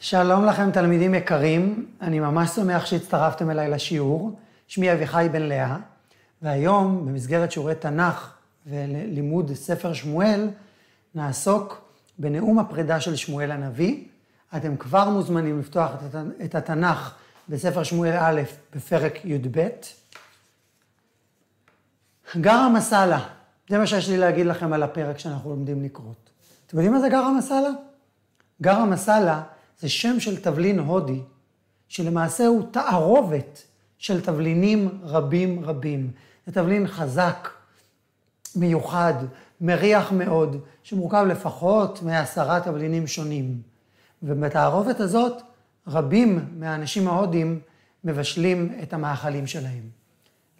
שלום לכם, תלמידים יקרים. אני ממש שמח שהצטרפתם אליי לשיעור. שמי אביחי בן לאה, והיום, במסגרת שיעורי תנ"ך ולימוד ספר שמואל, נעסוק בנאום הפרידה של שמואל הנביא. אתם כבר מוזמנים לפתוח את התנ"ך בספר שמואל א' בפרק י"ב. גרא מסאלה, זה מה שיש לי להגיד לכם על הפרק שאנחנו לומדים לקרות. אתם יודעים מה זה גרא מסאלה? גרא מסאלה זה שם של תבלין הודי, שלמעשה הוא תערובת של תבלינים רבים רבים. זה תבלין חזק, מיוחד, מריח מאוד, שמורכב לפחות מעשרה תבלינים שונים. ובתערובת הזאת, רבים מהאנשים ההודים מבשלים את המאכלים שלהם.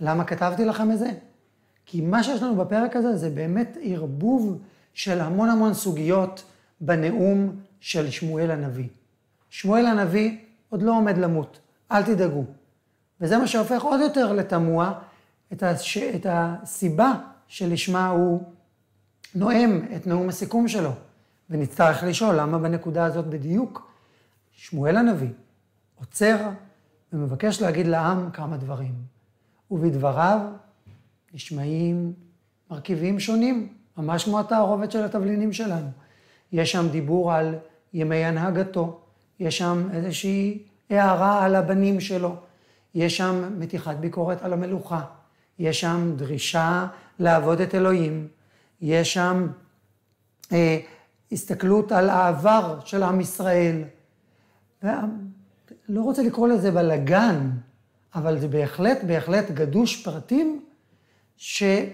למה כתבתי לכם את זה? כי מה שיש לנו בפרק הזה זה באמת ערבוב של המון המון סוגיות בנאום של שמואל הנביא. שמואל הנביא עוד לא עומד למות, אל תדאגו. וזה מה שהופך עוד יותר לתמוה את, הש... את הסיבה שלשמה הוא נואם את נאום הסיכום שלו. ונצטרך לשאול למה בנקודה הזאת בדיוק שמואל הנביא עוצר ומבקש להגיד לעם כמה דברים. ובדבריו נשמעים מרכיבים שונים, ממש כמו התערובת של התבלינים שלנו. יש שם דיבור על ימי הנהגתו, יש שם איזושהי הערה על הבנים שלו, יש שם מתיחת ביקורת על המלוכה, יש שם דרישה לעבוד את אלוהים, יש שם אה, הסתכלות על העבר של עם ישראל. לא רוצה לקרוא לזה בלגן, אבל זה בהחלט, בהחלט גדוש פרטים שבאים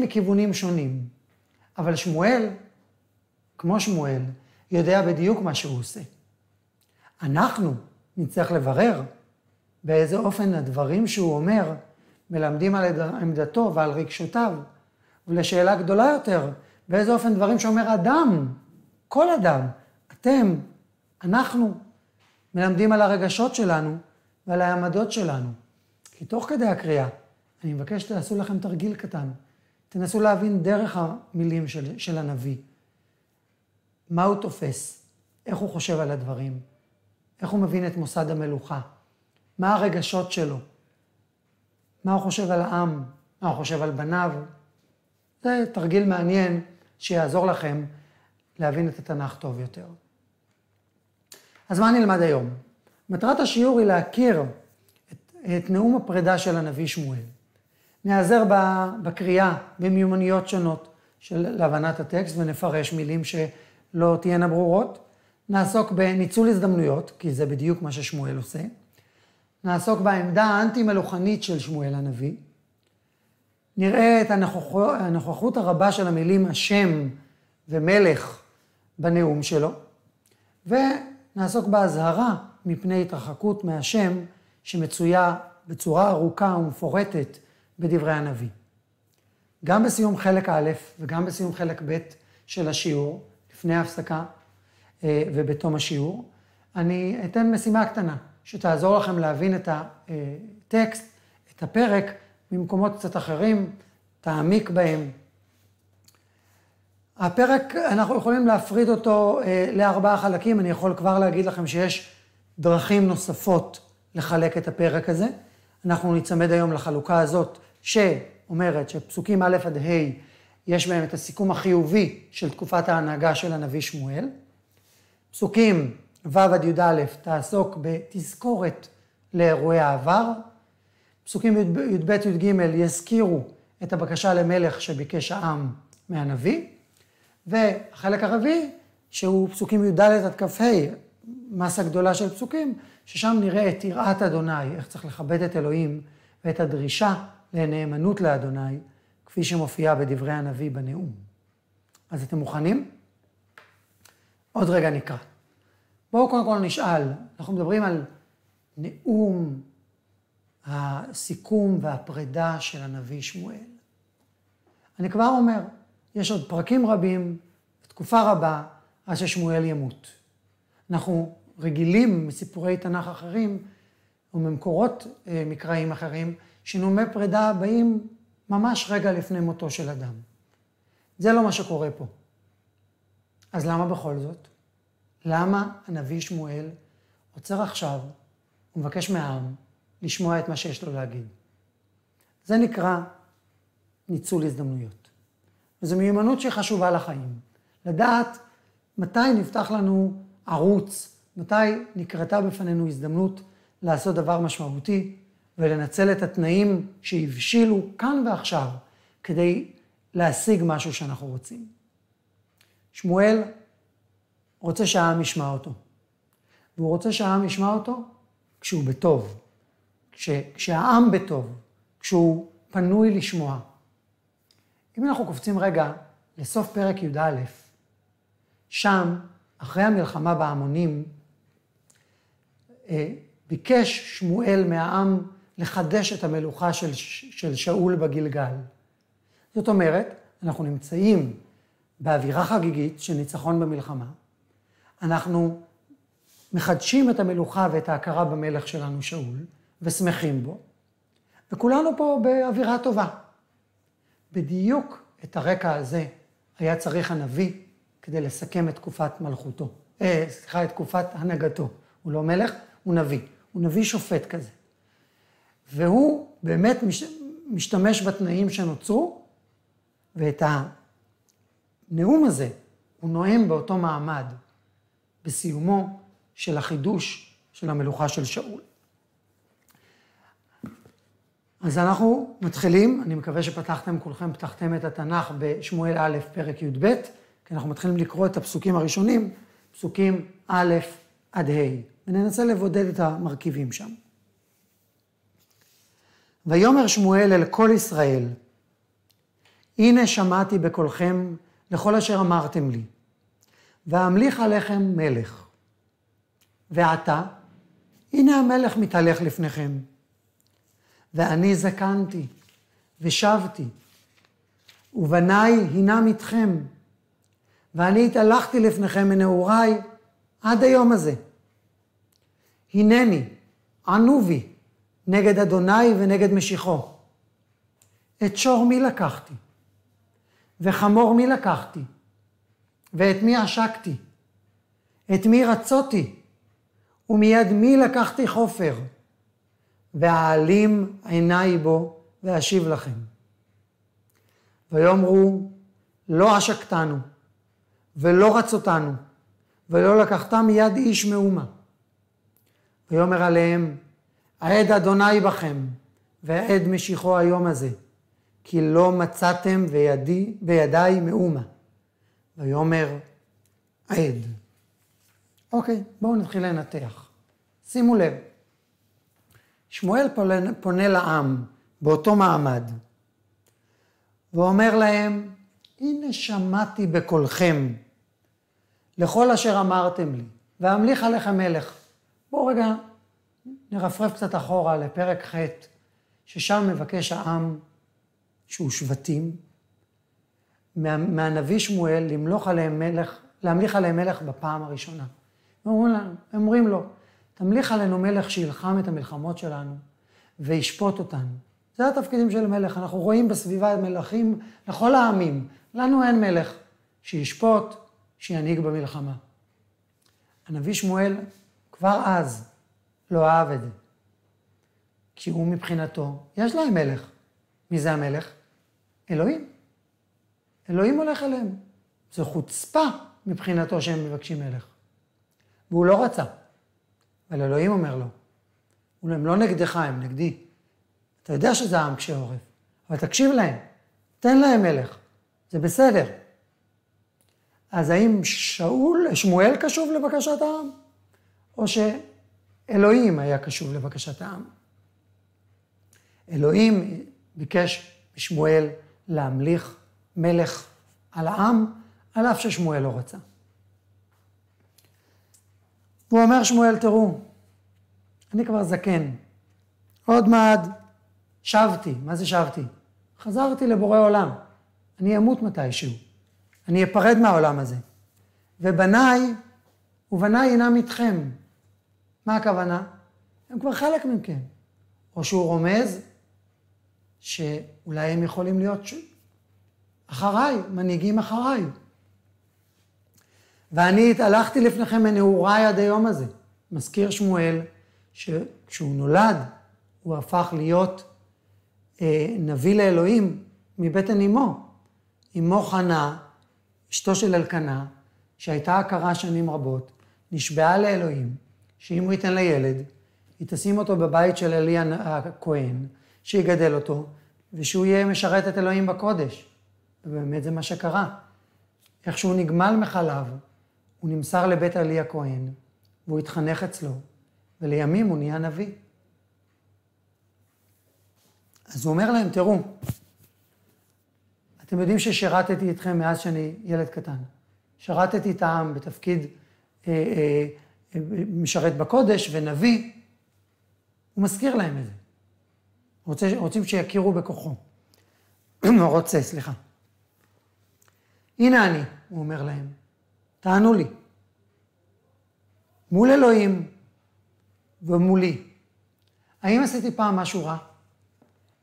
מכיוונים שונים. אבל שמואל, כמו שמואל, יודע בדיוק מה שהוא עושה. אנחנו נצטרך לברר באיזה אופן הדברים שהוא אומר מלמדים על עמדתו ועל רגשותיו, ולשאלה גדולה יותר, באיזה אופן דברים שאומר אדם, כל אדם, אתם, אנחנו, מלמדים על הרגשות שלנו ועל העמדות שלנו. כי תוך כדי הקריאה, אני מבקש שתעשו לכם תרגיל קטן. תנסו להבין דרך המילים של, של הנביא, מה הוא תופס, איך הוא חושב על הדברים. איך הוא מבין את מוסד המלוכה? מה הרגשות שלו? מה הוא חושב על העם? מה הוא חושב על בניו? זה תרגיל מעניין שיעזור לכם להבין את התנ"ך טוב יותר. אז מה נלמד היום? מטרת השיעור היא להכיר את, את נאום הפרידה של הנביא שמואל. נעזר בקריאה, במיומנויות שונות של הבנת הטקסט ונפרש מילים שלא תהיינה ברורות. נעסוק בניצול הזדמנויות, כי זה בדיוק מה ששמואל עושה. נעסוק בעמדה האנטי-מלוכנית של שמואל הנביא. נראה את הנוכחות, הנוכחות הרבה של המילים השם ומלך בנאום שלו, ונעסוק באזהרה מפני התרחקות מהשם שמצויה בצורה ארוכה ומפורטת בדברי הנביא. גם בסיום חלק א' וגם בסיום חלק ב' של השיעור, לפני ההפסקה, אה, ובתום השיעור. אני אתן משימה קטנה, שתעזור לכם להבין את הטקסט, את הפרק, ממקומות קצת אחרים, תעמיק בהם. הפרק, אנחנו יכולים להפריד אותו אה, לארבעה חלקים, אני יכול כבר להגיד לכם שיש דרכים נוספות לחלק את הפרק הזה. אנחנו ניצמד היום לחלוקה הזאת, שאומרת שפסוקים א' עד ה' יש בהם את הסיכום החיובי של תקופת ההנהגה של הנביא שמואל. פסוקים ו' עד י"א תעסוק בתזכורת לאירועי העבר, פסוקים י"ב י"ג יזכירו את הבקשה למלך שביקש העם מהנביא, והחלק הרביעי, שהוא פסוקים י"ד עד כ"ה, מסה גדולה של פסוקים, ששם נראה את יראת אדוני, איך צריך לכבד את אלוהים ואת הדרישה לנאמנות לאדוני, כפי שמופיעה בדברי הנביא בנאום. אז אתם מוכנים? עוד רגע נקרא. בואו קודם כל נשאל, אנחנו מדברים על נאום הסיכום והפרידה של הנביא שמואל. אני כבר אומר, יש עוד פרקים רבים, תקופה רבה, עד ששמואל ימות. אנחנו רגילים מסיפורי תנ"ך אחרים וממקורות אה, מקראיים אחרים, שנאומי פרידה באים ממש רגע לפני מותו של אדם. זה לא מה שקורה פה. אז למה בכל זאת? למה הנביא שמואל עוצר עכשיו ומבקש מהעם לשמוע את מה שיש לו להגיד? זה נקרא ניצול הזדמנויות. וזו מיומנות שחשובה לחיים. לדעת מתי נפתח לנו ערוץ, מתי נקרתה בפנינו הזדמנות לעשות דבר משמעותי ולנצל את התנאים שהבשילו כאן ועכשיו כדי להשיג משהו שאנחנו רוצים. שמואל רוצה שהעם ישמע אותו. והוא רוצה שהעם ישמע אותו כשהוא בטוב. כש, כשהעם בטוב, כשהוא פנוי לשמוע. אם אנחנו קופצים רגע לסוף פרק י"א, שם, אחרי המלחמה בהמונים, אה, ביקש שמואל מהעם לחדש את המלוכה של, של שאול בגלגל. זאת אומרת, אנחנו נמצאים באווירה חגיגית של ניצחון במלחמה, אנחנו מחדשים את המלוכה ואת ההכרה במלך שלנו, שאול, ושמחים בו, וכולנו פה באווירה טובה. בדיוק את הרקע הזה היה צריך הנביא כדי לסכם את תקופת מלכותו, אה, סליחה, את תקופת הנהגתו. הוא לא מלך, הוא נביא. הוא נביא שופט כזה. והוא באמת מש, משתמש בתנאים שנוצרו, ואת ה... הנאום הזה, הוא נואם באותו מעמד, בסיומו של החידוש של המלוכה של שאול. אז אנחנו מתחילים, אני מקווה שפתחתם כולכם, פתחתם את התנ"ך בשמואל א', פרק י"ב, כי אנחנו מתחילים לקרוא את הפסוקים הראשונים, פסוקים א' עד ה', וננסה לבודד את המרכיבים שם. ויאמר שמואל אל כל ישראל, הנה שמעתי בקולכם לכל אשר אמרתם לי, ואמליך עליכם מלך. ועתה, הנה המלך מתהלך לפניכם. ואני זקנתי, ושבתי, ובניי הינם איתכם, ואני התהלכתי לפניכם מנעוריי עד היום הזה. הנני, ענו בי, נגד אדוני ונגד משיחו. את שור מי לקחתי? וחמור מי לקחתי? ואת מי עשקתי? את מי רצותי? ומיד מי לקחתי חופר? והעלים עיניי בו ואשיב לכם. ויאמרו, לא עשקתנו, ולא רצותנו, ולא לקחת מיד איש מאומה. ויאמר עליהם, עד אדוני בכם, ועד משיחו היום הזה. כי לא מצאתם בידי, בידיי מאומה. ויאמר עד. אוקיי, בואו נתחיל לנתח. שימו לב, שמואל פונה, פונה לעם באותו מעמד, ואומר להם, הנה שמעתי בקולכם, לכל אשר אמרתם לי, ואמליך עליכם מלך. בואו רגע נרפרף קצת אחורה לפרק ח', ששם מבקש העם שהוא שבטים, מה, מהנביא שמואל למלוך עליהם מלך, להמליך עליהם מלך בפעם הראשונה. הם אומרים, לנו, הם אומרים לו, תמליך עלינו מלך שילחם את המלחמות שלנו וישפוט אותנו. זה התפקידים של מלך, אנחנו רואים בסביבה מלכים לכל העמים. לנו אין מלך שישפוט, שינהיג במלחמה. הנביא שמואל כבר אז לא אהב את זה, כי הוא מבחינתו, יש להם מלך. מי זה המלך? אלוהים. אלוהים הולך אליהם. זו חוצפה מבחינתו שהם מבקשים מלך. והוא לא רצה. אבל אלוהים אומר לו, הם לא נגדך, הם נגדי. אתה יודע שזה העם קשה עורף, אבל תקשיב להם, תן להם מלך, זה בסדר. אז האם שאול, שמואל קשוב לבקשת העם, או שאלוהים היה קשוב לבקשת העם? אלוהים ביקש משמואל להמליך מלך על העם, על אף ששמואל לא רצה. והוא אומר, שמואל, תראו, אני כבר זקן. עוד מעט שבתי. מה זה שבתי? חזרתי לבורא עולם. אני אמות מתישהו. אני אפרד מהעולם הזה. ובניי, ובניי אינם איתכם. מה הכוונה? הם כבר חלק מכם. או שהוא רומז, ש... אולי הם יכולים להיות ש... אחריי, מנהיגים אחריי. ואני התהלכתי לפניכם מנעוריי עד היום הזה. מזכיר שמואל שכשהוא נולד, הוא הפך להיות אה, נביא לאלוהים מבטן אמו. אמו חנה, אשתו של אלקנה, שהייתה עקרה שנים רבות, נשבעה לאלוהים, שאם הוא ייתן לילד, היא תשים אותו בבית של אלי הכהן, שיגדל אותו, ושהוא יהיה משרת את אלוהים בקודש. ובאמת זה מה שקרה. איך שהוא נגמל מחלב, הוא נמסר לבית עלי הכהן, והוא התחנך אצלו, ולימים הוא נהיה נביא. אז הוא אומר להם, תראו, אתם יודעים ששירתתי אתכם מאז שאני ילד קטן. שירתתי את העם בתפקיד אה, אה, אה משרת בקודש ונביא. הוא מזכיר להם את זה. רוצה, רוצים שיכירו בכוחו. רוצה, סליחה. הנה אני, הוא אומר להם, תענו לי. מול אלוהים ומולי, האם עשיתי פעם משהו רע?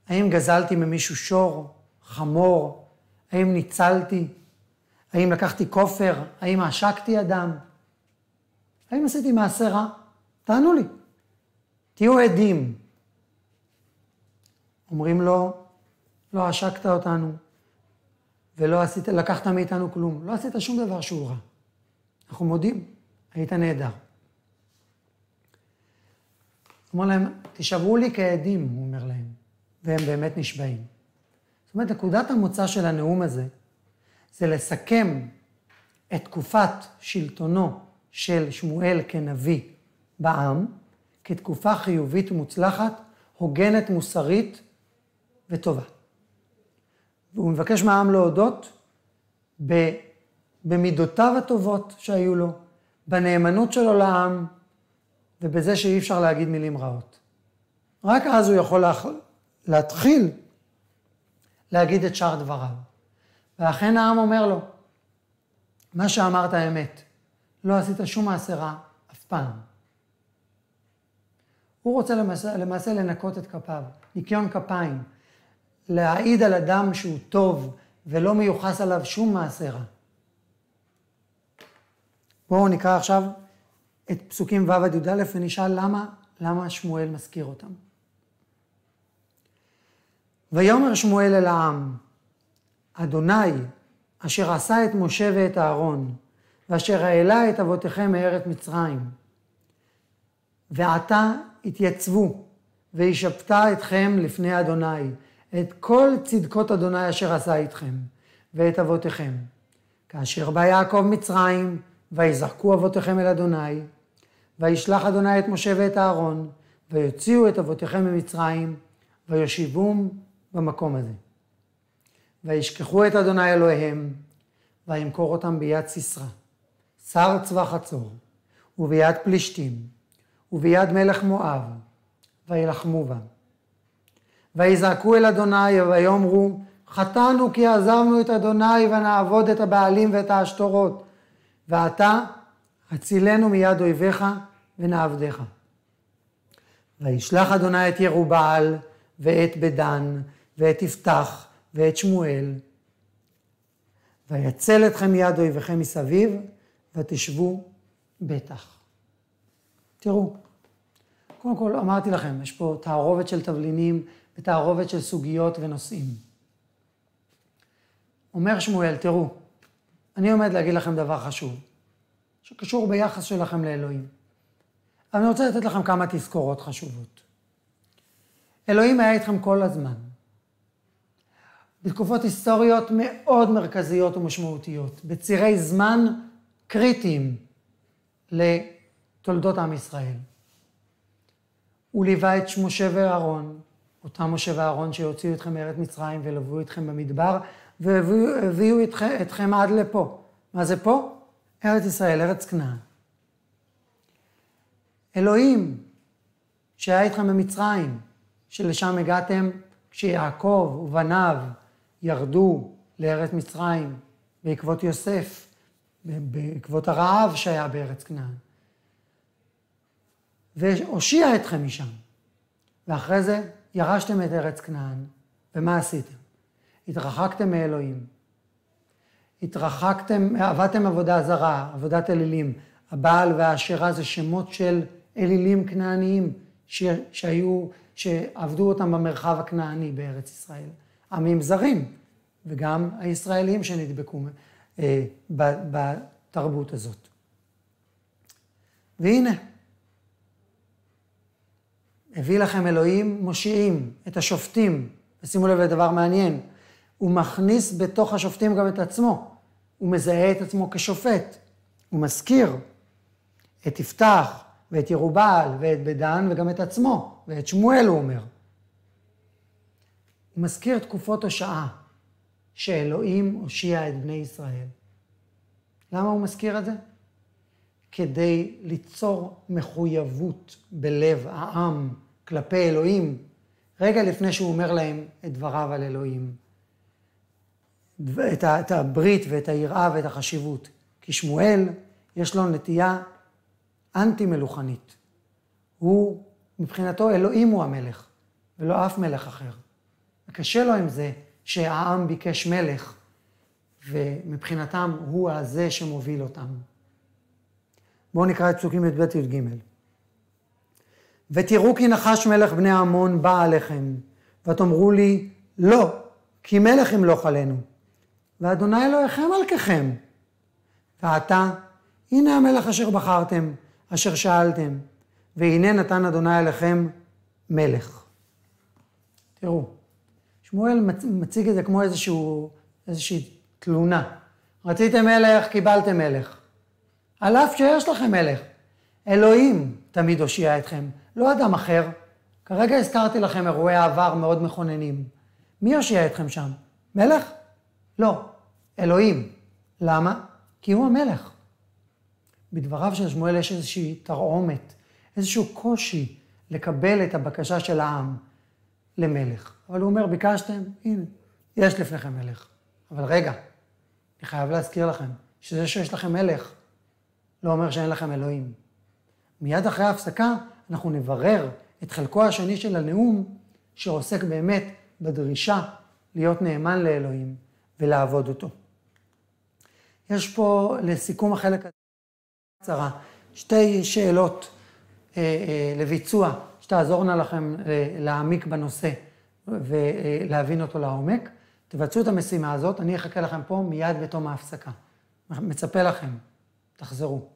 האם גזלתי ממישהו שור, חמור? האם ניצלתי? האם לקחתי כופר? האם עשקתי אדם? האם עשיתי מעשה רע? תענו לי. תהיו עדים, אומרים לו, לא עשקת אותנו, ולא עשית, לקחת מאיתנו כלום. לא עשית שום דבר שהוא רע. אנחנו מודים, היית נהדר. אומר להם, תישברו לי כעדים, הוא אומר להם, והם באמת נשבעים. זאת אומרת, נקודת המוצא של הנאום הזה, זה לסכם את תקופת שלטונו של שמואל כנביא בעם, כתקופה חיובית ומוצלחת, הוגנת מוסרית, וטובה. והוא מבקש מהעם להודות במידותיו הטובות שהיו לו, בנאמנות שלו לעם, ובזה שאי אפשר להגיד מילים רעות. רק אז הוא יכול להתחיל להגיד את שאר דבריו. ואכן העם אומר לו, מה שאמרת אמת, לא עשית שום מעשה רע אף פעם. הוא רוצה למעשה, למעשה לנקות את כפיו, ניקיון כפיים, להעיד על אדם שהוא טוב ולא מיוחס עליו שום מעשה רע. בואו נקרא עכשיו את פסוקים ו' עד י"א ונשאל למה, למה שמואל מזכיר אותם. ויאמר שמואל אל העם, אדוני, אשר עשה את משה ואת אהרון, ואשר העלה את אבותיכם מארץ מצרים. ועתה התייצבו, וישבתה אתכם לפני אדוני, את כל צדקות אדוני אשר עשה איתכם ואת אבותיכם. כאשר בא יעקב מצרים, ויזרקו אבותיכם אל אדוני, וישלח אדוני את משה ואת אהרון, ויוציאו את אבותיכם ממצרים, ויושיבום במקום הזה. וישכחו את אדוני אלוהיהם, וימכור אותם ביד סיסרא, שר צבא חצור, וביד פלישתים, וביד מלך מואב, וילחמו בה. ויזעקו אל אדוני ויאמרו, חטאנו כי עזבנו את אדוני ונעבוד את הבעלים ואת העשתורות. ועתה הצילנו מיד אויביך ונעבדך. וישלח אדוני את ירובעל ואת בדן ואת יפתח ואת שמואל. ויצל אתכם מיד אויביכם מסביב ותשבו בטח. תראו, קודם כל אמרתי לכם, יש פה תערובת של תבלינים בתערובת של סוגיות ונושאים. אומר שמואל, תראו, אני עומד להגיד לכם דבר חשוב, שקשור ביחס שלכם לאלוהים. אבל אני רוצה לתת לכם כמה תזכורות חשובות. אלוהים היה איתכם כל הזמן. בתקופות היסטוריות מאוד מרכזיות ומשמעותיות, בצירי זמן קריטיים לתולדות עם ישראל. הוא ליווה את משה ואהרון, אותם משה ואהרון שהוציאו אתכם מארץ מצרים ולוו אתכם במדבר, והביאו אתכם, אתכם עד לפה. מה זה פה? ארץ ישראל, ארץ כנען. אלוהים, שהיה איתכם במצרים, שלשם הגעתם כשיעקב ובניו ירדו לארץ מצרים בעקבות יוסף, בעקבות הרעב שהיה בארץ כנען. והושיע אתכם משם. ואחרי זה ירשתם את ארץ כנען, ומה עשיתם? התרחקתם מאלוהים. התרחקתם, עבדתם עבודה זרה, עבודת אלילים. הבעל והאשרה זה שמות של אלילים כנעניים ש... שהיו, שעבדו אותם במרחב הכנעני בארץ ישראל. עמים זרים, וגם הישראלים שנדבקו אה, בתרבות הזאת. והנה, הביא לכם אלוהים מושיעים, את השופטים, ושימו לב לדבר מעניין, הוא מכניס בתוך השופטים גם את עצמו, הוא מזהה את עצמו כשופט, הוא מזכיר את יפתח ואת ירובל ואת בדן וגם את עצמו, ואת שמואל הוא אומר. הוא מזכיר תקופות השעה שאלוהים הושיע את בני ישראל. למה הוא מזכיר את זה? כדי ליצור מחויבות בלב העם כלפי אלוהים, רגע לפני שהוא אומר להם את דבריו על אלוהים, את, הברית ואת היראה ואת החשיבות. כי שמואל, יש לו נטייה אנטי-מלוכנית. הוא, מבחינתו, אלוהים הוא המלך, ולא אף מלך אחר. וקשה לו עם זה שהעם ביקש מלך, ומבחינתם הוא הזה שמוביל אותם. בואו נקרא את פסוקים י"ב י"ג. ותראו כי נחש מלך בני עמון בא עליכם, ותאמרו לי, לא, כי מלך ימלוך עלינו. ואדוני אלוהיכם מלככם. ועתה, הנה המלך אשר בחרתם, אשר שאלתם, והנה נתן אדוני אליכם מלך. תראו, שמואל מציג את זה כמו איזשהו, איזושהי תלונה. רציתם מלך, קיבלתם מלך. על אף שיש לכם מלך. אלוהים תמיד הושיע אתכם, לא אדם אחר. כרגע הזכרתי לכם אירועי עבר מאוד מכוננים. מי הושיע אתכם שם? מלך? לא, אלוהים. למה? כי הוא המלך. בדבריו של שמואל יש איזושהי תרעומת, איזשהו קושי לקבל את הבקשה של העם למלך. אבל הוא אומר, ביקשתם, הנה, יש לפניכם מלך. אבל רגע, אני חייב להזכיר לכם, שזה שיש לכם מלך, לא אומר שאין לכם אלוהים. מיד אחרי ההפסקה אנחנו נברר את חלקו השני של הנאום, שעוסק באמת בדרישה להיות נאמן לאלוהים ולעבוד אותו. יש פה, לסיכום החלק הקצרה, שתי שאלות אה, אה, לביצוע שתעזורנה לכם אה, להעמיק בנושא ולהבין אותו לעומק. תבצעו את המשימה הזאת, אני אחכה לכם פה מיד בתום ההפסקה. מצפה לכם. תחזרו.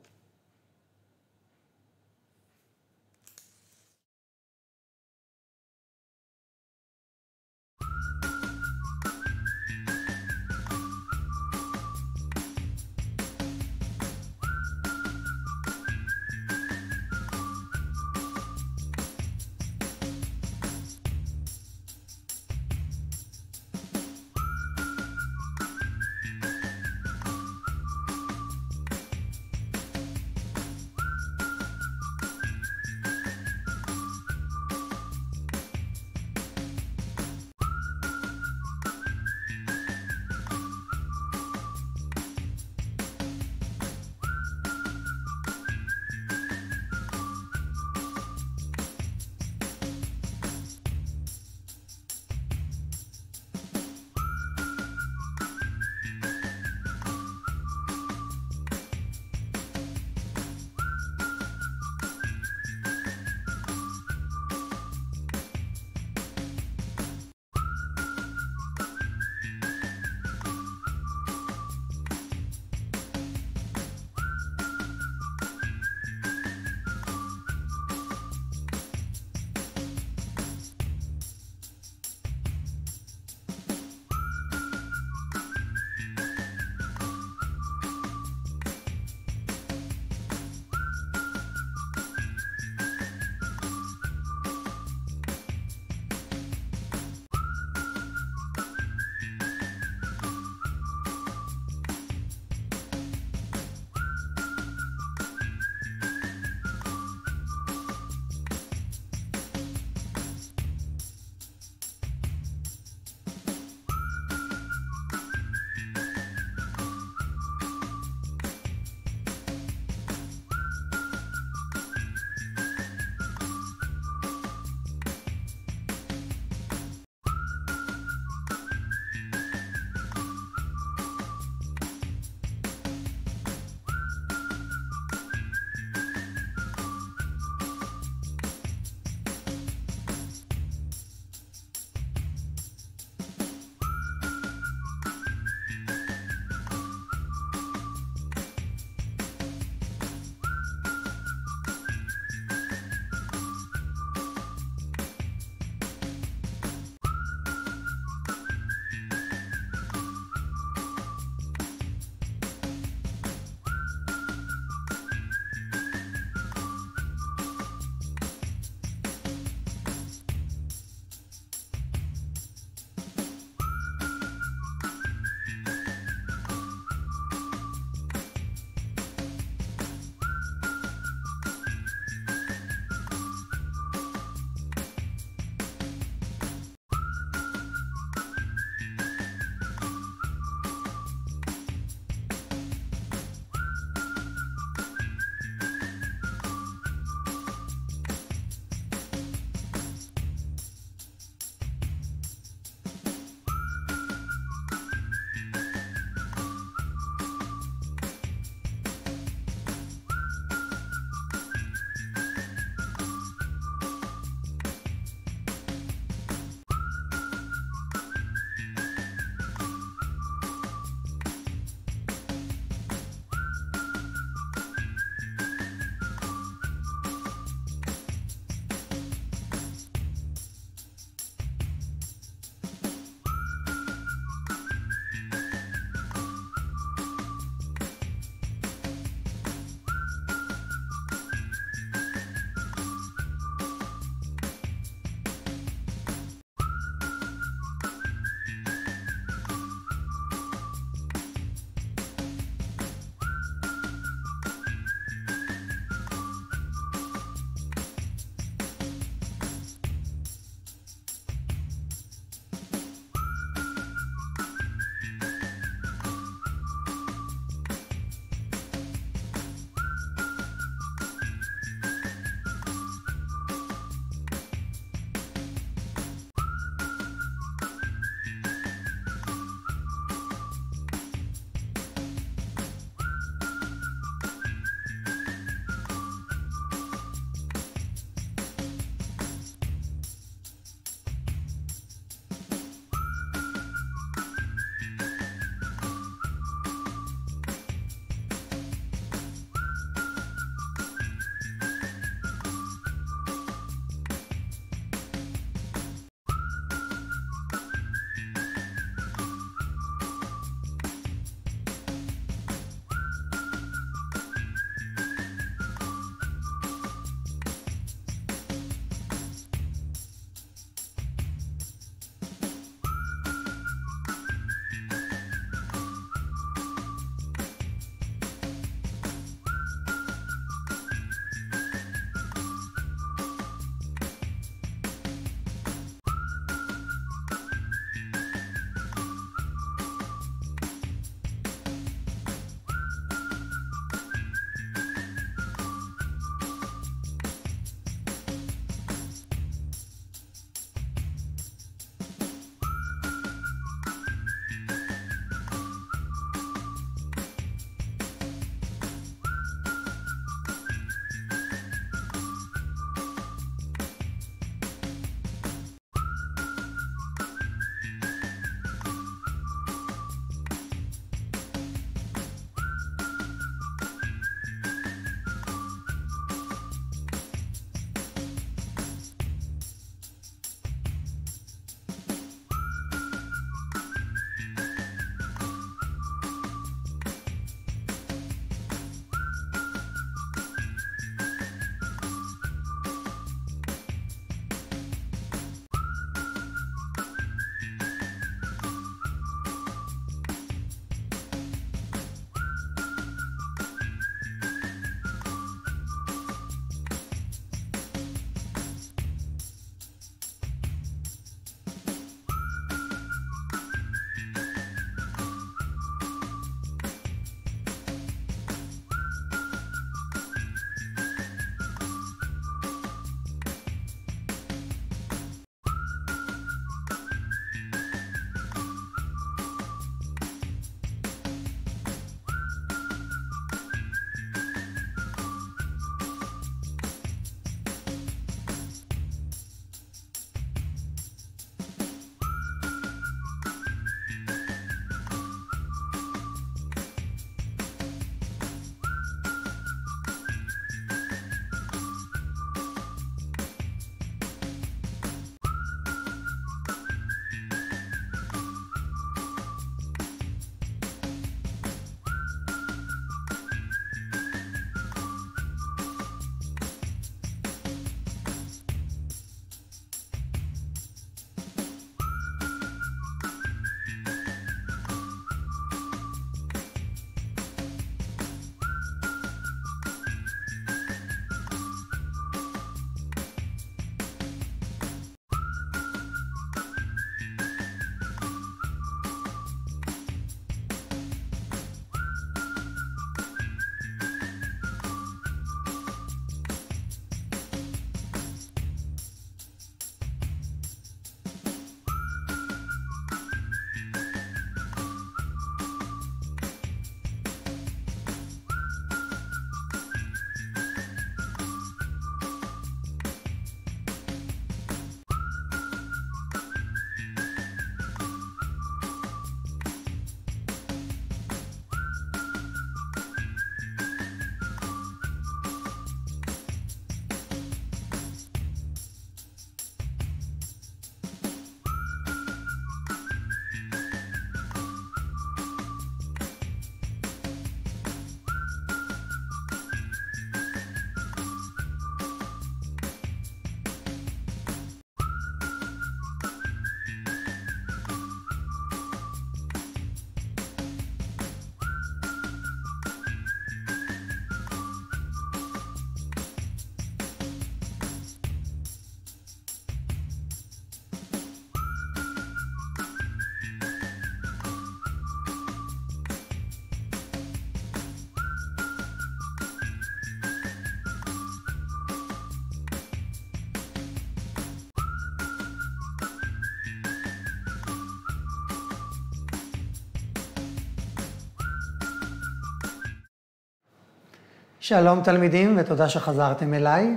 שלום תלמידים ותודה שחזרתם אליי.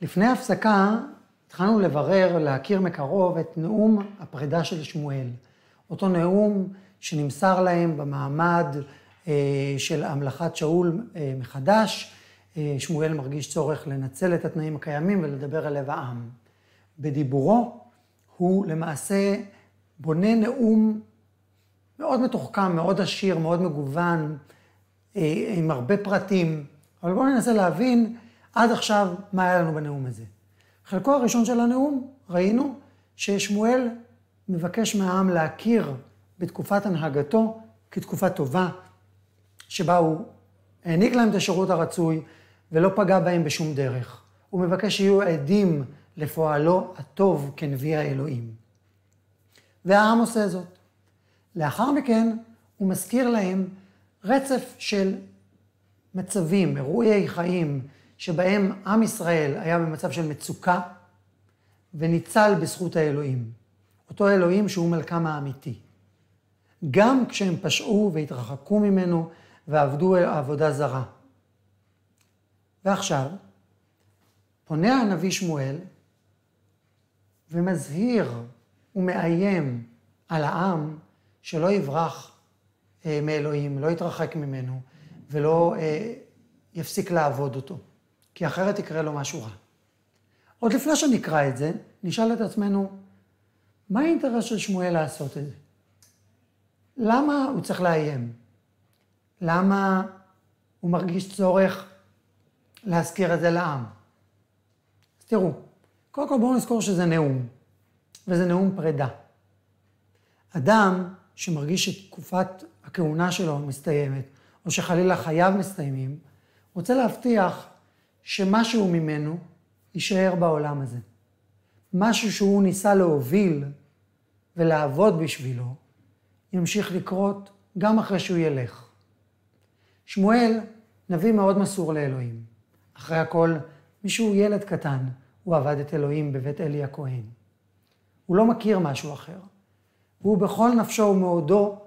לפני ההפסקה התחלנו לברר, להכיר מקרוב את נאום הפרידה של שמואל. אותו נאום שנמסר להם במעמד אה, של המלכת שאול אה, מחדש. אה, שמואל מרגיש צורך לנצל את התנאים הקיימים ולדבר אל לב העם. בדיבורו הוא למעשה בונה נאום מאוד מתוחכם, מאוד עשיר, מאוד מגוון, אה, עם הרבה פרטים. אבל בואו ננסה להבין עד עכשיו מה היה לנו בנאום הזה. חלקו הראשון של הנאום, ראינו ששמואל מבקש מהעם להכיר בתקופת הנהגתו כתקופה טובה, שבה הוא העניק להם את השירות הרצוי ולא פגע בהם בשום דרך. הוא מבקש שיהיו עדים לפועלו הטוב כנביא האלוהים. והעם עושה זאת. לאחר מכן הוא מזכיר להם רצף של מצבים, אירועי חיים, שבהם עם ישראל היה במצב של מצוקה, וניצל בזכות האלוהים. אותו אלוהים שהוא מלכם האמיתי. גם כשהם פשעו והתרחקו ממנו ועבדו עבודה זרה. ועכשיו, פונה הנביא שמואל ומזהיר ומאיים על העם שלא יברח אה, מאלוהים, לא יתרחק ממנו, ולא אה, יפסיק לעבוד אותו, כי אחרת יקרה לו משהו רע. עוד לפני שנקרא את זה, נשאל את עצמנו, מה האינטרס של שמואל לעשות את זה? למה הוא צריך לאיים? למה הוא מרגיש צורך להזכיר את זה לעם? אז תראו, קודם כל בואו נזכור שזה נאום, וזה נאום פרידה. אדם שמרגיש שתקופת הכהונה שלו מסתיימת, או שחלילה חייו מסתיימים, רוצה להבטיח שמשהו ממנו יישאר בעולם הזה. משהו שהוא ניסה להוביל ולעבוד בשבילו, ימשיך לקרות גם אחרי שהוא ילך. שמואל, נביא מאוד מסור לאלוהים. אחרי הכל, מישהו ילד קטן, הוא עבד את אלוהים בבית אלי הכהן. הוא לא מכיר משהו אחר. והוא בכל נפשו ומאודו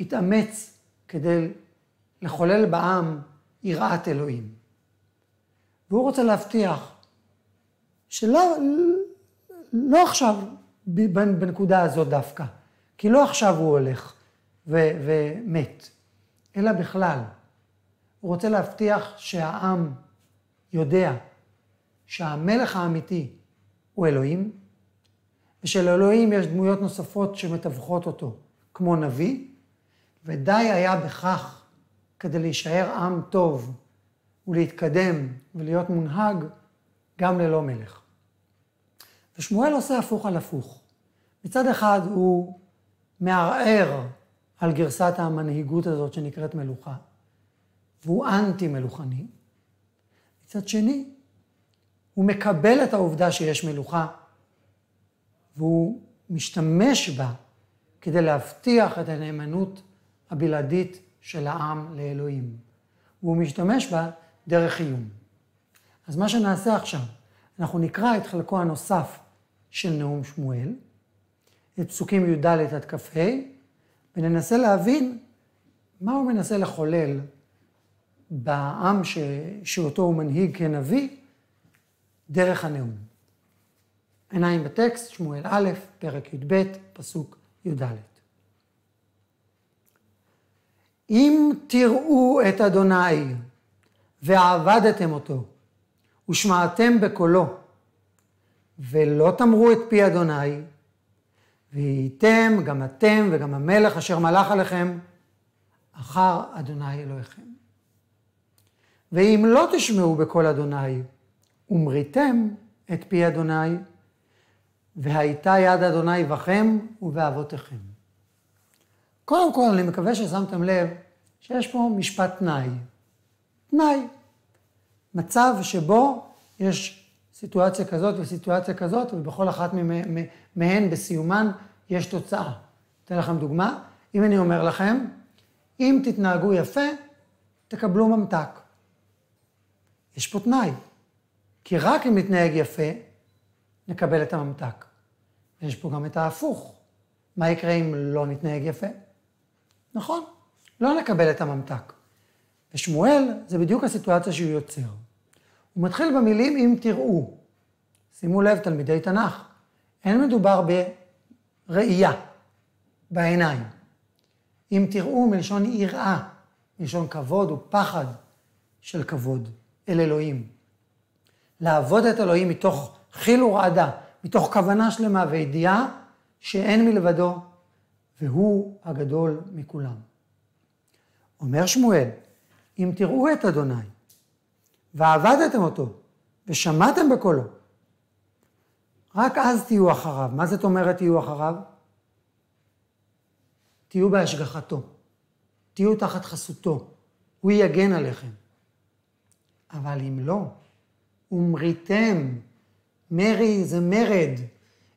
התאמץ כדי לחולל בעם יראת אלוהים. והוא רוצה להבטיח שלא לא עכשיו, בנקודה הזאת דווקא, כי לא עכשיו הוא הולך ו, ומת, אלא בכלל. הוא רוצה להבטיח שהעם יודע שהמלך האמיתי הוא אלוהים, ושלאלוהים יש דמויות נוספות שמתווכות אותו, כמו נביא, ודי היה בכך כדי להישאר עם טוב ולהתקדם ולהיות מונהג גם ללא מלך. ושמואל עושה הפוך על הפוך. מצד אחד הוא מערער על גרסת המנהיגות הזאת שנקראת מלוכה, והוא אנטי-מלוכני. מצד שני, הוא מקבל את העובדה שיש מלוכה, והוא משתמש בה כדי להבטיח את הנאמנות הבלעדית של העם לאלוהים, והוא משתמש בה דרך איום. אז מה שנעשה עכשיו, אנחנו נקרא את חלקו הנוסף של נאום שמואל, את פסוקים י"ד עד כ"ה, וננסה להבין מה הוא מנסה לחולל בעם ש... שאותו הוא מנהיג כנביא, דרך הנאום. עיניים בטקסט, שמואל א', פרק י"ב, פסוק י"ד. אם תראו את אדוני ועבדתם אותו, ושמעתם בקולו, ולא תמרו את פי אדוני, והייתם גם אתם וגם המלך אשר מלך עליכם, אחר אדוני אלוהיכם. ואם לא תשמעו בקול אדוני, ומריתם את פי אדוני, והייתה יד אדוני בכם ובאבותיכם. קודם כל, אני מקווה ששמתם לב שיש פה משפט תנאי. תנאי. מצב שבו יש סיטואציה כזאת וסיטואציה כזאת, ובכל אחת מהן בסיומן יש תוצאה. אתן לכם דוגמה. אם אני אומר לכם, אם תתנהגו יפה, תקבלו ממתק. יש פה תנאי, כי רק אם נתנהג יפה, נקבל את הממתק. יש פה גם את ההפוך. מה יקרה אם לא נתנהג יפה? נכון, לא נקבל את הממתק. ושמואל, זה בדיוק הסיטואציה שהוא יוצר. הוא מתחיל במילים אם תראו. שימו לב, תלמידי תנ"ך, אין מדובר בראייה, בעיניים. אם תראו מלשון יראה, מלשון כבוד פחד של כבוד אל אלוהים. לעבוד את אלוהים מתוך חיל ורעדה, מתוך כוונה שלמה וידיעה שאין מלבדו והוא הגדול מכולם. אומר שמואל, אם תראו את אדוני, ועבדתם אותו, ושמעתם בקולו, רק אז תהיו אחריו. מה זאת אומרת תהיו אחריו? תהיו בהשגחתו, תהיו תחת חסותו, הוא יגן עליכם. אבל אם לא, ומריתם, מרי זה מרד,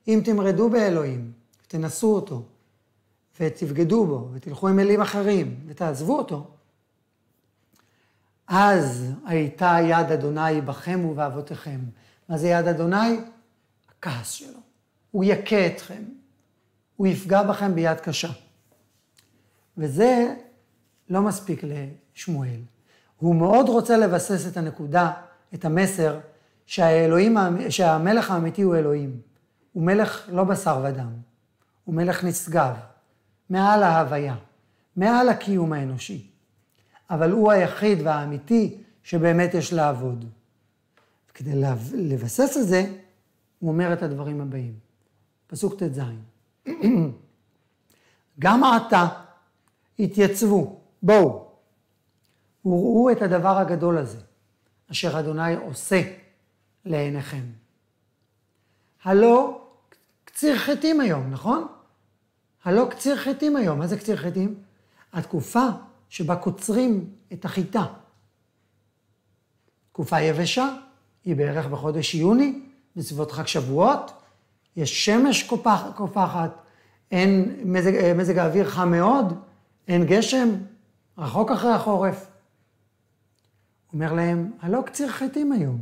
אם תמרדו באלוהים, תנסו אותו, ותבגדו בו, ותלכו עם אלים אחרים, ותעזבו אותו, אז הייתה יד אדוני בכם ובאבותיכם. מה זה יד אדוני? הכעס שלו. הוא יכה אתכם. הוא יפגע בכם ביד קשה. וזה לא מספיק לשמואל. הוא מאוד רוצה לבסס את הנקודה, את המסר, שהאלוהים, שהמלך האמיתי הוא אלוהים. הוא מלך לא בשר ודם, הוא מלך נשגב. מעל ההוויה, מעל הקיום האנושי. אבל הוא היחיד והאמיתי שבאמת יש לעבוד. כדי לבסס את זה, הוא אומר את הדברים הבאים. פסוק ט"ז: גם עתה התייצבו, בואו, וראו את הדבר הגדול הזה, אשר אדוני עושה לעיניכם. הלא קציר חטים היום, נכון? הלא קציר חיטים היום. מה זה קציר חיטים? התקופה שבה קוצרים את החיטה. תקופה יבשה, היא בערך בחודש יוני, בסביבות חג שבועות, יש שמש קופח, קופחת, אין מזג, אה, מזג האוויר חם מאוד, אין גשם, רחוק אחרי החורף. אומר להם, הלא קציר חיטים היום.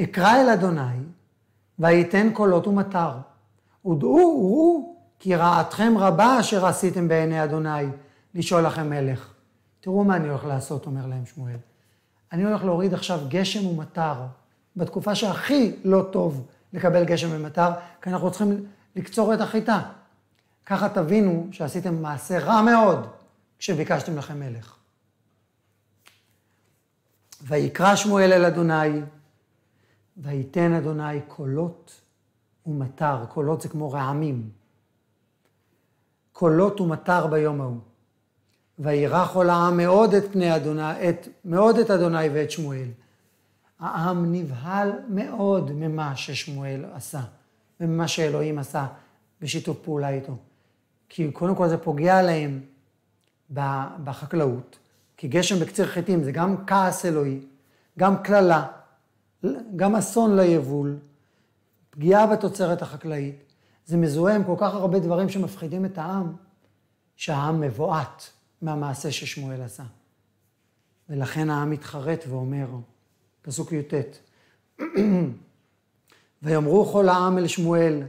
אקרא אל אדוני, וייתן קולות ומטר. ודעו, וראו, כי רעתכם רבה אשר עשיתם בעיני אדוני, לשאול לכם מלך. תראו מה אני הולך לעשות, אומר להם שמואל. אני הולך להוריד עכשיו גשם ומטר, בתקופה שהכי לא טוב לקבל גשם ומטר, כי אנחנו צריכים לקצור את החיטה. ככה תבינו שעשיתם מעשה רע מאוד כשביקשתם לכם מלך. ויקרא שמואל אל אדוני, וייתן אדוני קולות ומטר. קולות זה כמו רעמים. קולות ומטר ביום ההוא. וירא כל העם מאוד את פני אדוני, את, מאוד את אדוני ואת שמואל. העם נבהל מאוד ממה ששמואל עשה, וממה שאלוהים עשה בשיתוף פעולה איתו. כי קודם כל זה פוגע להם בחקלאות, כי גשם בקציר חיטים זה גם כעס אלוהי, גם קללה, גם אסון ליבול, פגיעה בתוצרת החקלאית, זה מזוהה עם כל כך הרבה דברים שמפחידים את העם, שהעם מבועת מהמעשה ששמואל עשה. ולכן העם מתחרט ואומר, פסוק י"ט, ויאמרו כל העם אל שמואל,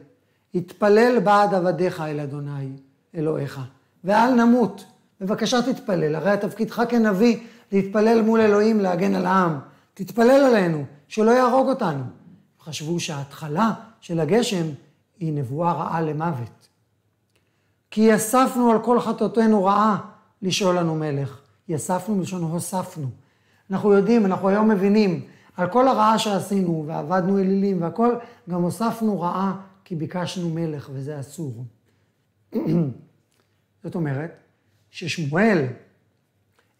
התפלל בעד עבדיך אל אדוני אלוהיך, ואל נמות. בבקשה תתפלל, הרי התפקידך כנביא להתפלל מול אלוהים להגן על העם. תתפלל עלינו, שלא יהרוג אותנו. חשבו שההתחלה של הגשם היא נבואה רעה למוות. כי יספנו על כל חטאותינו רעה, לשאול לנו מלך. יספנו מלשון הוספנו. אנחנו יודעים, אנחנו היום מבינים, על כל הרעה שעשינו, ועבדנו אלילים והכל, גם הוספנו רעה כי ביקשנו מלך, וזה אסור. זאת אומרת, ששמואל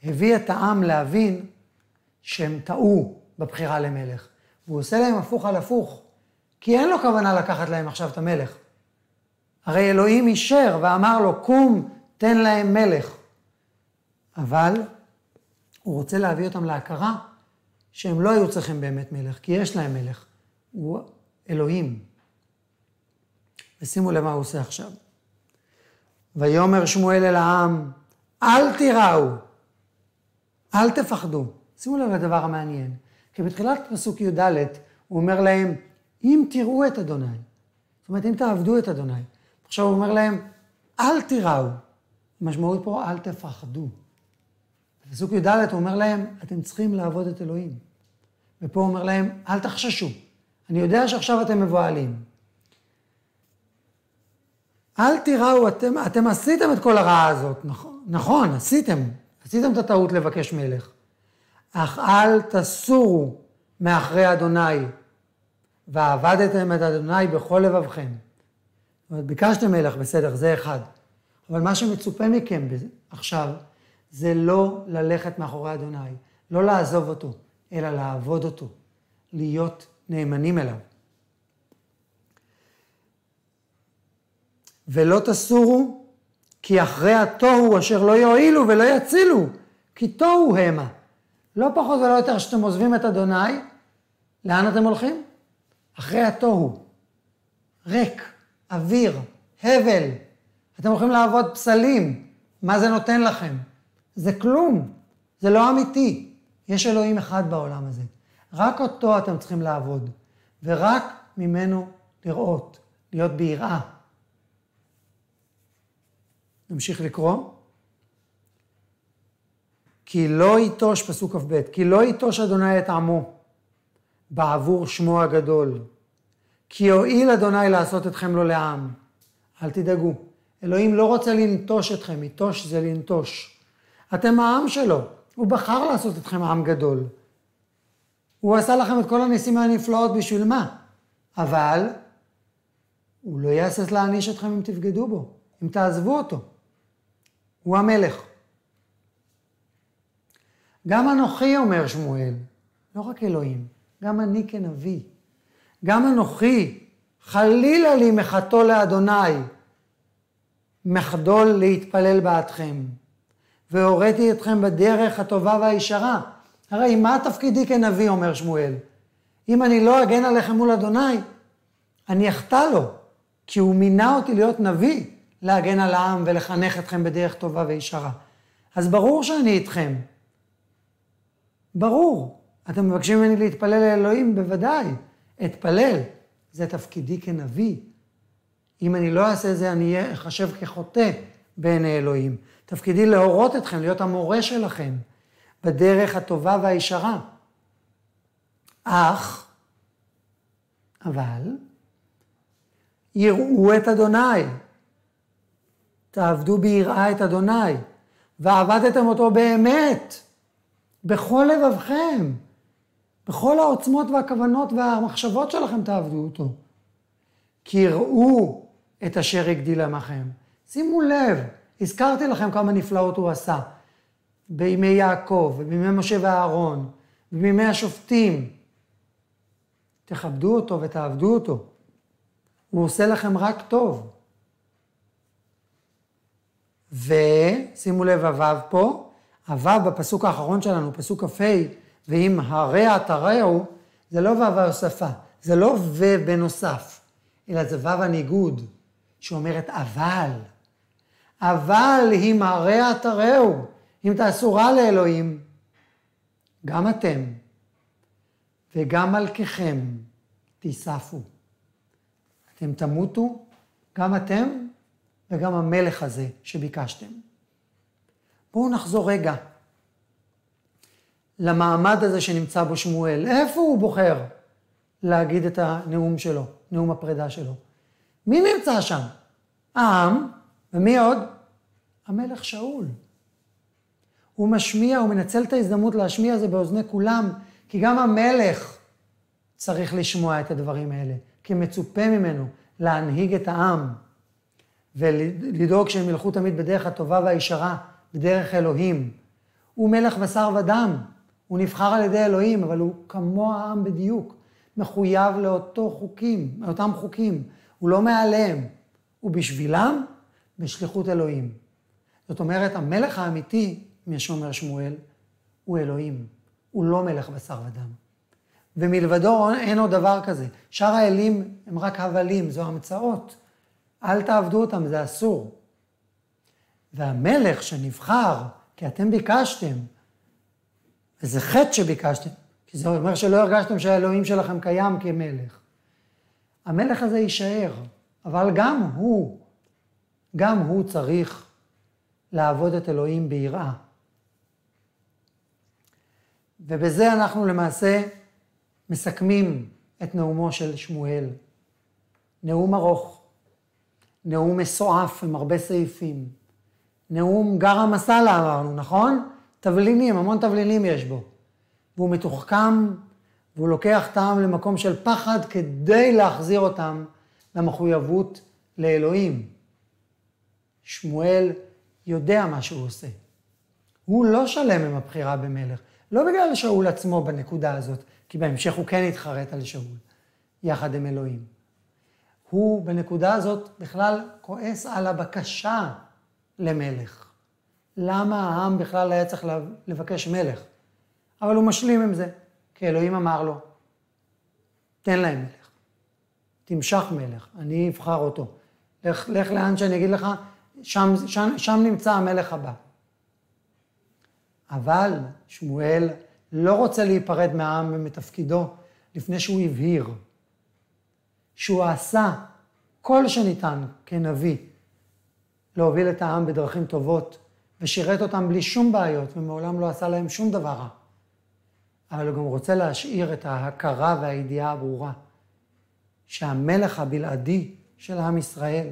הביא את העם להבין שהם טעו בבחירה למלך, והוא עושה להם הפוך על הפוך. כי אין לו כוונה לקחת להם עכשיו את המלך. הרי אלוהים אישר ואמר לו, קום, תן להם מלך. אבל הוא רוצה להביא אותם להכרה שהם לא היו צריכים באמת מלך, כי יש להם מלך. הוא אלוהים. ושימו למה הוא עושה עכשיו. ויאמר שמואל אל העם, אל תיראו, אל תפחדו. שימו לב לדבר המעניין. כי בתחילת פסוק י"ד הוא אומר להם, אם תראו את אדוני. זאת אומרת, אם תעבדו את אדוני. עכשיו הוא אומר להם, אל תיראו. המשמעות פה, אל תפחדו. בפסוק י"ד הוא אומר להם, אתם צריכים לעבוד את אלוהים. ופה הוא אומר להם, אל תחששו. אני יודע שעכשיו אתם מבוהלים. אל תיראו, אתם, אתם עשיתם את כל הרעה הזאת. נכון, נכון, עשיתם. עשיתם את הטעות לבקש מלך. אך אל תסורו מאחרי אדוני ועבדתם את אדוני בכל לבבכם. זאת אומרת, ביקשתם מלך, בסדר, זה אחד. אבל מה שמצופה מכם עכשיו, זה לא ללכת מאחורי אדוני, לא לעזוב אותו, אלא לעבוד אותו, להיות נאמנים אליו. ולא תסורו, כי אחרי התוהו אשר לא יועילו ולא יצילו, כי תוהו המה. לא פחות ולא יותר שאתם עוזבים את אדוני, לאן אתם הולכים? אחרי התוהו. ריק, אוויר, הבל. אתם הולכים לעבוד פסלים, מה זה נותן לכם? זה כלום, זה לא אמיתי. יש אלוהים אחד בעולם הזה. רק אותו אתם צריכים לעבוד, ורק ממנו לראות, להיות ביראה. נמשיך לקרוא. כי לא ייטוש, פסוק כ"ב, כי לא ייטוש אדוני את עמו. בעבור שמו הגדול. כי יועיל אדוני לעשות אתכם לא לעם. אל תדאגו. אלוהים לא רוצה לנטוש אתכם, מיטוש זה לנטוש. אתם העם שלו, הוא בחר לעשות אתכם עם גדול. הוא עשה לכם את כל הניסים הנפלאות בשביל מה? אבל הוא לא יהסס להעניש אתכם אם תבגדו בו, אם תעזבו אותו. הוא המלך. גם אנוכי אומר שמואל, לא רק אלוהים. גם אני כנביא, גם אנוכי, חלילה לי מחתו לאדוני, מחדול להתפלל בעדכם. והוריתי אתכם בדרך הטובה והישרה. הרי מה תפקידי כנביא, אומר שמואל? אם אני לא אגן עליכם מול אדוני, אני אחטא לו, כי הוא מינה אותי להיות נביא, להגן על העם ולחנך אתכם בדרך טובה וישרה. אז ברור שאני איתכם. ברור. אתם מבקשים ממני להתפלל לאלוהים? בוודאי, אתפלל. זה תפקידי כנביא. אם אני לא אעשה זה, אני אחשב כחוטא בעיני אלוהים. תפקידי להורות אתכם, להיות המורה שלכם, בדרך הטובה והישרה. אך, אבל, יראו את אדוני. תעבדו ביראה את אדוני, ועבדתם אותו באמת, בכל לבבכם. בכל העוצמות והכוונות והמחשבות שלכם תעבדו אותו. כי ראו את אשר הגדיל עמכם. שימו לב, הזכרתי לכם כמה נפלאות הוא עשה. בימי יעקב, בימי משה ואהרון, בימי השופטים. תכבדו אותו ותעבדו אותו. הוא עושה לכם רק טוב. ושימו לב, הוו פה, הוו בפסוק האחרון שלנו, פסוק כ"ה, ואם הרע תרעו, זה לא וו ההוספה, זה לא ו בנוסף, אלא זה וו הניגוד, שאומרת אבל. אבל אם הרע תרעו, אם תעשו רע לאלוהים, גם אתם וגם מלככם תיספו. אתם תמותו, גם אתם וגם המלך הזה שביקשתם. בואו נחזור רגע למעמד הזה שנמצא בו שמואל. איפה הוא בוחר להגיד את הנאום שלו, נאום הפרידה שלו? מי נמצא שם? העם, ומי עוד? המלך שאול. הוא משמיע, הוא מנצל את ההזדמנות להשמיע זה באוזני כולם, כי גם המלך צריך לשמוע את הדברים האלה, כי מצופה ממנו להנהיג את העם ולדאוג שהם ילכו תמיד בדרך הטובה והישרה, בדרך אלוהים. הוא מלך בשר ודם, הוא נבחר על ידי אלוהים, אבל הוא כמו העם בדיוק, מחויב לאותו חוקים, לאותם חוקים. הוא לא מעליהם, הוא בשבילם בשליחות אלוהים. זאת אומרת, המלך האמיתי, משומר שמואל, הוא אלוהים. הוא לא מלך בשר ודם. ומלבדו אין עוד דבר כזה. שאר האלים הם רק הבלים, זו המצאות. אל תעבדו אותם, זה אסור. והמלך שנבחר, כי אתם ביקשתם, וזה חטא שביקשתם, כי זה אומר שלא הרגשתם שהאלוהים שלכם קיים כמלך. המלך הזה יישאר, אבל גם הוא, גם הוא צריך לעבוד את אלוהים ביראה. ובזה אנחנו למעשה מסכמים את נאומו של שמואל. נאום ארוך, נאום מסועף עם הרבה סעיפים, נאום גרא מסאלה אמרנו, נכון? תבלינים, המון תבלינים יש בו. והוא מתוחכם, והוא לוקח טעם למקום של פחד כדי להחזיר אותם למחויבות לאלוהים. שמואל יודע מה שהוא עושה. הוא לא שלם עם הבחירה במלך, לא בגלל שאול עצמו בנקודה הזאת, כי בהמשך הוא כן התחרט על שאול, יחד עם אלוהים. הוא בנקודה הזאת בכלל כועס על הבקשה למלך. למה העם בכלל היה צריך לבקש מלך. אבל הוא משלים עם זה, כי אלוהים אמר לו, תן להם מלך, תמשך מלך, אני אבחר אותו. לך, לך לאן שאני אגיד לך, שם, שם, שם נמצא המלך הבא. אבל שמואל לא רוצה להיפרד מהעם ומתפקידו לפני שהוא הבהיר שהוא עשה כל שניתן כנביא להוביל את העם בדרכים טובות ושירת אותם בלי שום בעיות, ומעולם לא עשה להם שום דבר רע. אבל הוא גם רוצה להשאיר את ההכרה והידיעה הברורה, שהמלך הבלעדי של עם ישראל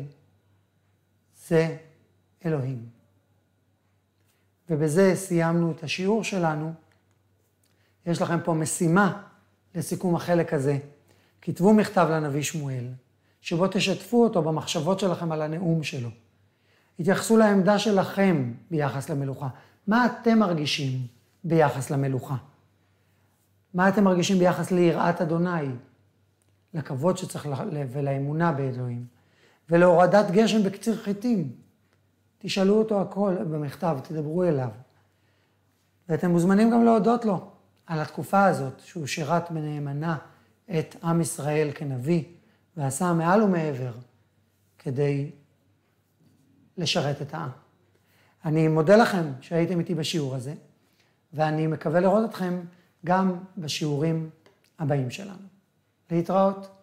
זה אלוהים. ובזה סיימנו את השיעור שלנו. יש לכם פה משימה לסיכום החלק הזה. כתבו מכתב לנביא שמואל, שבו תשתפו אותו במחשבות שלכם על הנאום שלו. התייחסו לעמדה שלכם ביחס למלוכה. מה אתם מרגישים ביחס למלוכה? מה אתם מרגישים ביחס ליראת אדוני? לכבוד שצריך, ולאמונה באלוהים, ולהורדת גשם בקציר חיטים. תשאלו אותו הכל במכתב, תדברו אליו. ואתם מוזמנים גם להודות לו על התקופה הזאת שהוא שירת בנאמנה את עם ישראל כנביא, ועשה מעל ומעבר כדי לשרת את העם. אני מודה לכם שהייתם איתי בשיעור הזה, ואני מקווה לראות אתכם גם בשיעורים הבאים שלנו. להתראות.